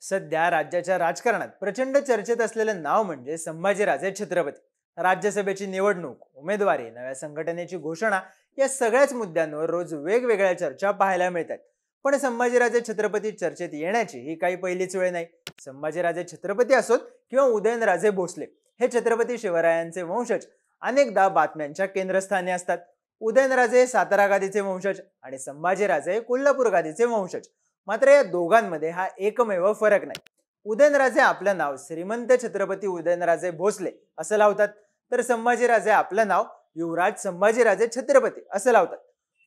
सध्या राज्याच्या राजकारणात प्रचंड चर्चेत असलेलं नाव म्हणजे संभाजीराजे छत्रपती राज्यसभेची निवडणूक उमेदवारी नव्या संघटनेची घोषणा या सगळ्याच मुद्द्यांवर रोज वेगवेगळ्या चर्चा पाहायला मिळतात पण संभाजीराजे छत्रपती चर्चेत येण्याची ही काही पहिलीच वेळ नाही संभाजीराजे छत्रपती असोत किंवा उदयनराजे भोसले हे छत्रपती शिवरायांचे वंशज अनेकदा बातम्यांच्या केंद्रस्थानी असतात उदयनराजे सातारा गादीचे वंशज आणि संभाजीराजे कोल्हापूर गादीचे वंशज मात्र या दोघांमध्ये हा एकमेव फरक नाही उदयनराजे आपलं नाव श्रीमंत छत्रपती उदयनराजे भोसले असं लावतात तर संभाजीराजे आपलं नाव युवराज संभाजीराजे छत्रपती असं लावतात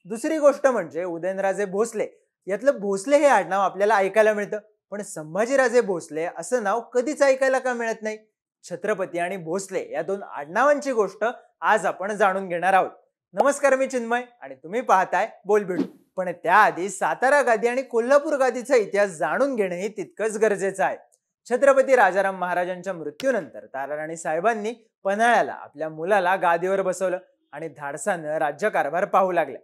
दुसरी गोष्ट म्हणजे उदयनराजे भोसले यातलं भोसले हे आडनाव आपल्याला ऐकायला मिळतं पण संभाजीराजे भोसले असं नाव कधीच ऐकायला का मिळत नाही छत्रपती आणि भोसले या दोन आडनावांची गोष्ट आज आपण जाणून घेणार आहोत नमस्कार मी चिन्मय आणि तुम्ही पाहताय बोलबिडू पण त्याआधी सातारा गादी आणि कोल्हापूर गादीचा इतिहास जाणून हे तितकंच गरजेचं आहे छत्रपती राजाराम महाराजांच्या मृत्यूनंतर ताराराणी साहेबांनी पन्हाळ्याला आपल्या मुलाला गादीवर बसवलं आणि धाडसानं राज्यकारभार पाहू लागला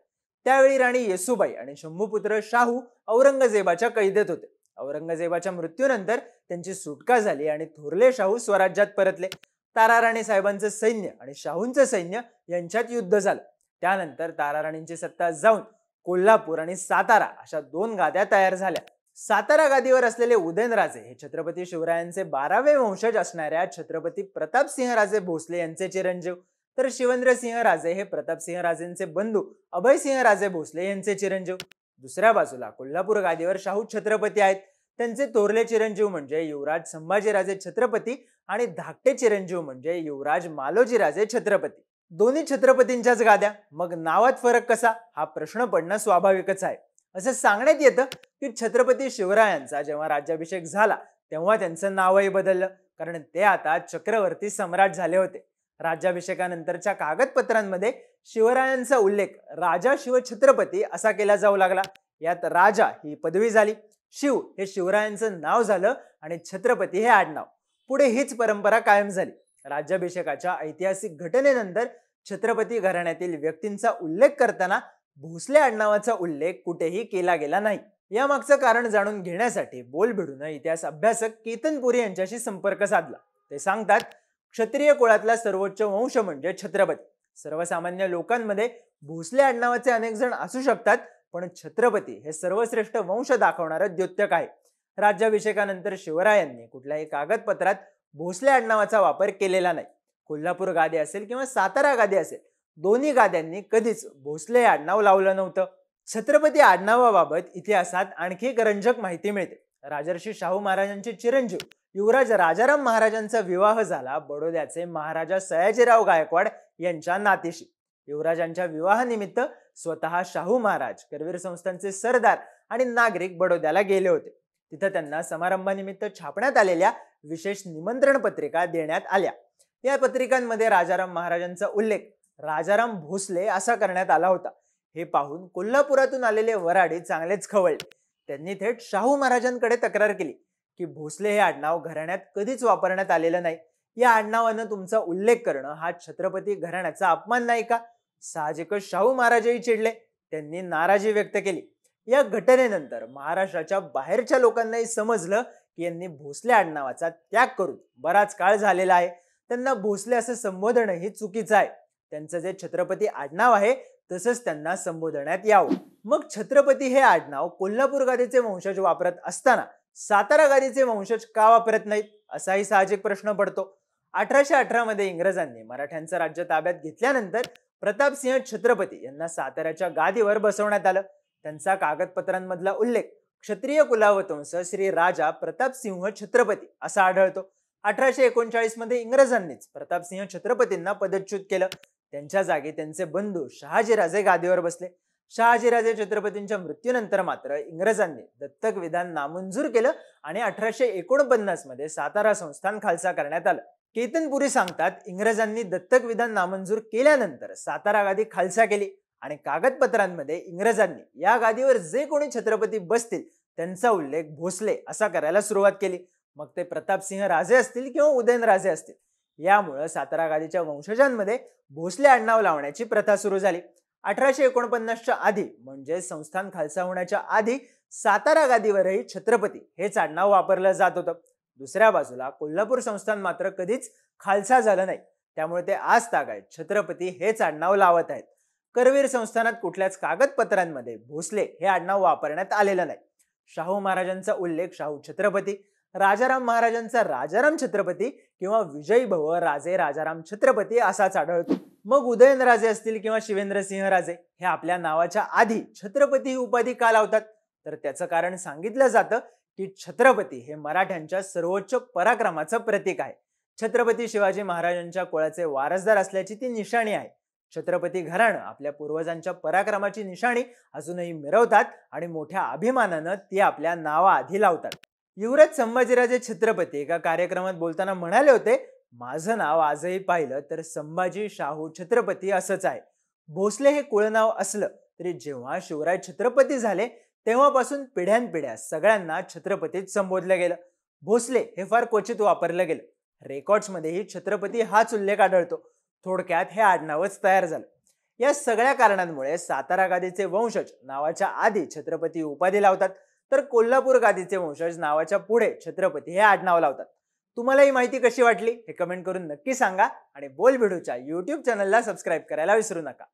त्यावेळी राणी येसुबाई आणि शंभूपुत्र शाहू औरंगजेबाच्या कैदेत होते औरंगजेबाच्या मृत्यूनंतर त्यांची सुटका झाली आणि थोरले शाहू स्वराज्यात परतले ताराराणी साहेबांचं सैन्य आणि शाहूंचं सैन्य यांच्यात युद्ध झालं त्यानंतर ताराराणींची सत्ता जाऊन कोल्हापूर आणि सातारा अशा दोन गाद्या तयार झाल्या सातारा गादीवर असलेले उदयनराजे हे छत्रपती शिवरायांचे बारावे वंशज असणाऱ्या छत्रपती प्रतापसिंहराजे भोसले यांचे चिरंजीव तर शिवेंद्रसिंह राजे हे प्रतापसिंह बंधू अभयसिंह राजे भोसले यांचे चिरंजीव दुसऱ्या बाजूला कोल्हापूर गादीवर शाहू छत्रपती आहेत त्यांचे तोरले चिरंजीव म्हणजे युवराज संभाजीराजे छत्रपती आणि धाकटे चिरंजीव म्हणजे युवराज मालोजीराजे छत्रपती दोन्ही छत्रपतींच्याच गाद्या मग नावात फरक कसा हा प्रश्न पडणं स्वाभाविकच आहे असं सांगण्यात येतं की छत्रपती शिवरायांचा जेव्हा राज्याभिषेक झाला तेव्हा त्यांचं नावही बदललं कारण ते आता चक्रवर्ती सम्राट झाले होते राज्याभिषेकानंतरच्या कागदपत्रांमध्ये शिवरायांचा उल्लेख राजा शिवछत्रपती असा केला जाऊ लागला यात राजा ही पदवी झाली शिव हे शिवरायांचं नाव झालं आणि छत्रपती हे आडनाव पुढे हीच परंपरा कायम झाली राज्याभिषेकाच्या ऐतिहासिक घटनेनंतर छत्रपती घराण्यातील व्यक्तींचा उल्लेख करताना भोसले आडनावाचा उल्लेख कुठेही केला गेला नाही यामागचं कारण जाणून घेण्यासाठी बोलभिडून इतिहास अभ्यासक पुरी यांच्याशी संपर्क साधला ते सांगतात क्षत्रिय कुळातला सर्वोच्च वंश म्हणजे छत्रपती सर्वसामान्य लोकांमध्ये भोसले आडनावाचे अनेक जण असू शकतात पण छत्रपती हे सर्वश्रेष्ठ वंश दाखवणारं द्योतक आहे राज्याभिषेकानंतर शिवरायांनी कुठल्याही कागदपत्रात भोसले आडनावाचा वापर केलेला नाही कोल्हापूर गादी असेल किंवा सातारा गादी असेल दोन्ही गाद्यांनी कधीच भोसले आडनाव लावलं नव्हतं छत्रपती आडनावाबाबत इतिहासात आणखी एक रंजक माहिती मिळते राजर्षी शाहू महाराजांचे चिरंजीव युवराज राजाराम महाराजांचा विवाह झाला बडोद्याचे महाराजा सयाजीराव गायकवाड यांच्या नातीशी युवराजांच्या विवाहानिमित्त स्वतः शाहू महाराज करवीर संस्थांचे सरदार आणि नागरिक बडोद्याला गेले होते तिथं त्यांना समारंभानिमित्त छापण्यात आलेल्या विशेष निमंत्रण पत्रिका देण्यात आल्या या पत्रिकांमध्ये राजाराम महाराजांचा उल्लेख राजाराम भोसले असा करण्यात आला होता हे पाहून कोल्हापुरातून आलेले वराडे चांगलेच खवळले त्यांनी थेट शाहू महाराजांकडे तक्रार केली की भोसले हे आडनाव घराण्यात कधीच वापरण्यात आलेलं नाही या आडनावानं तुमचा उल्लेख करणं हा छत्रपती घराण्याचा अपमान नाही का साहजिकच शाहू महाराजही चिडले त्यांनी नाराजी व्यक्त केली या घटनेनंतर महाराष्ट्राच्या बाहेरच्या लोकांनाही समजलं की यांनी भोसले आडनावाचा त्याग करून बराच काळ झालेला आहे त्यांना भोसले असं हे चुकीचं आहे त्यांचं जे छत्रपती आडनाव आहे तसंच त्यांना संबोधण्यात यावं मग छत्रपती हे आडनाव कोल्हापूर गादीचे वंशज वापरत असताना सातारा गादीचे वंशज का वापरत नाहीत असाही साहजिक प्रश्न पडतो अठराशे अठरामध्ये इंग्रजांनी मराठ्यांचं राज्य ताब्यात घेतल्यानंतर प्रतापसिंह छत्रपती यांना साताऱ्याच्या गादीवर बसवण्यात आलं त्यांचा कागदपत्रांमधला उल्लेख क्षत्रिय कुलावतंस श्री राजा प्रतापसिंह छत्रपती असा आढळतो अठराशे एकोणचाळीस मध्ये इंग्रजांनीच प्रतापसिंह छत्रपतींना पदच्युत केलं त्यांच्या जागी त्यांचे बंधू शहाजीराजे गादीवर बसले शहाजीराजे छत्रपतींच्या मृत्यूनंतर मात्र इंग्रजांनी दत्तक विधान नामंजूर केलं आणि अठराशे एकोणपन्नास मध्ये सातारा संस्थान खालसा करण्यात आलं केतनपुरी सांगतात इंग्रजांनी दत्तक विधान नामंजूर केल्यानंतर सातारा गादी खालसा केली आणि कागदपत्रांमध्ये इंग्रजांनी या गादीवर जे कोणी छत्रपती बसतील त्यांचा उल्लेख भोसले असा करायला सुरुवात केली मग ते प्रतापसिंह राजे असतील किंवा उदयनराजे असतील यामुळं सातारा गादीच्या वंशजांमध्ये भोसले आडनाव लावण्याची प्रथा सुरू झाली अठराशे एकोणपन्नासच्या आधी म्हणजे संस्थान खालसा होण्याच्या आधी सातारा गादीवरही छत्रपती हेच आडनाव वापरलं जात होतं दुसऱ्या बाजूला कोल्हापूर संस्थान मात्र कधीच खालसा झालं नाही त्यामुळे ते आज तागायत छत्रपती हेच आडनाव लावत आहेत करवीर संस्थानात कुठल्याच कागदपत्रांमध्ये भोसले हे आडनाव वापरण्यात आलेलं नाही शाहू महाराजांचा उल्लेख शाहू छत्रपती राजाराम महाराजांचा राजाराम छत्रपती किंवा विजय भव राजे राजाराम छत्रपती असाच आढळतो मग उदयनराजे असतील किंवा शिवेंद्रसिंह राजे हे आपल्या नावाच्या आधी छत्रपती ही उपाधी का लावतात तर त्याचं कारण सांगितलं जातं की छत्रपती हे मराठ्यांच्या सर्वोच्च पराक्रमाचं प्रतीक आहे छत्रपती शिवाजी महाराजांच्या कुळाचे वारसदार असल्याची ती निशाणी आहे छत्रपती घराणं आपल्या पूर्वजांच्या पराक्रमाची निशाणी अजूनही मिरवतात आणि मोठ्या अभिमानानं ती आपल्या नावाआधी लावतात युवराज संभाजीराजे छत्रपती एका कार्यक्रमात बोलताना म्हणाले होते माझं नाव आजही पाहिलं तर संभाजी शाहू छत्रपती असंच आहे भोसले हे कुळनाव असलं तरी जेव्हा शिवराय छत्रपती झाले तेव्हापासून पिढ्यानपिढ्या सगळ्यांना छत्रपतीत संबोधलं गेलं भोसले हे फार क्वचित वापरलं गेलं रेकॉर्ड्समध्येही छत्रपती हाच उल्लेख आढळतो थोडक्यात हे आडनावच तयार झालं या सगळ्या कारणांमुळे सातारा गादीचे वंशज नावाच्या आधी छत्रपती उपाधी लावतात तर कोल्हापूर गादीचे वंशज नावाच्या पुढे छत्रपती हे आडनाव लावतात तुम्हाला ही माहिती कशी वाटली हे कमेंट करून नक्की सांगा आणि बोल भिडूच्या यूट्यूब चॅनलला सबस्क्राईब करायला विसरू नका